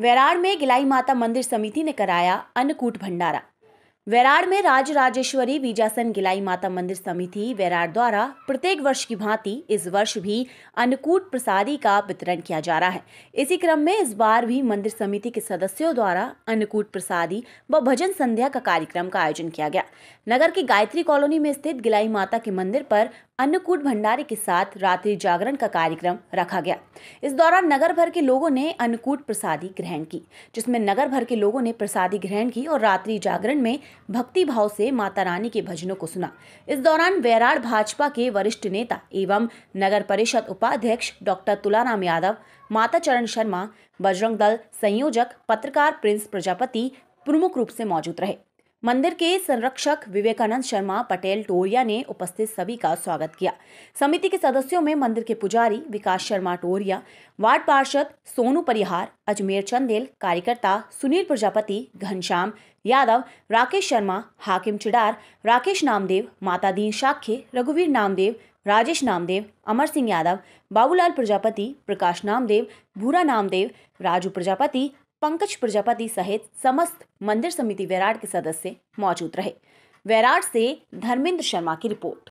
वैराड़ में गिलाई माता मंदिर समिति ने कराया अन्नकूट भंडारा वैराड़ में राज राजेश्वरी बीजासन गिलाई माता मंदिर समिति वैराड़ द्वारा प्रत्येक वर्ष की भांति इस वर्ष भी अन्नकूट प्रसादी का वितरण किया जा रहा है इसी क्रम में इस बार भी मंदिर समिति के सदस्यों द्वारा अन्नकूट प्रसादी व भजन संध्या का कार्यक्रम का आयोजन किया गया नगर की गायत्री कॉलोनी में स्थित गिलाई माता के मंदिर पर अन्नकूट भंडारे के साथ रात्रि जागरण का कार्यक्रम रखा गया इस दौरान नगर भर के लोगों ने अन्नकूट प्रसादी ग्रहण की जिसमें नगर भर के लोगों ने प्रसादी ग्रहण की और रात्रि जागरण में भक्ति भाव से माता रानी के भजनों को सुना इस दौरान वैराड़ भाजपा के वरिष्ठ नेता एवं नगर परिषद उपाध्यक्ष डॉक्टर तुलाराम यादव माता चरण शर्मा बजरंग दल संयोजक पत्रकार प्रिंस प्रजापति प्रमुख रूप से मौजूद रहे मंदिर के संरक्षक विवेकानंद शर्मा पटेल टोरिया ने उपस्थित सभी का स्वागत किया समिति के सदस्यों में मंदिर के पुजारी विकास शर्मा टोरिया वार्ड पार्षद सोनू परिहार अजमेर चंदेल कार्यकर्ता सुनील प्रजापति घनश्याम यादव राकेश शर्मा हाकिम चिडार राकेश नामदेव माता दीन शाखे रघुवीर नामदेव राजेश नामदेव अमर सिंह यादव बाबूलाल प्रजापति प्रकाश नामदेव भूरा नामदेव राजू प्रजापति पंकज प्रजापति सहित समस्त मंदिर समिति वैराट के सदस्य मौजूद रहे वैराट से धर्मेंद्र शर्मा की रिपोर्ट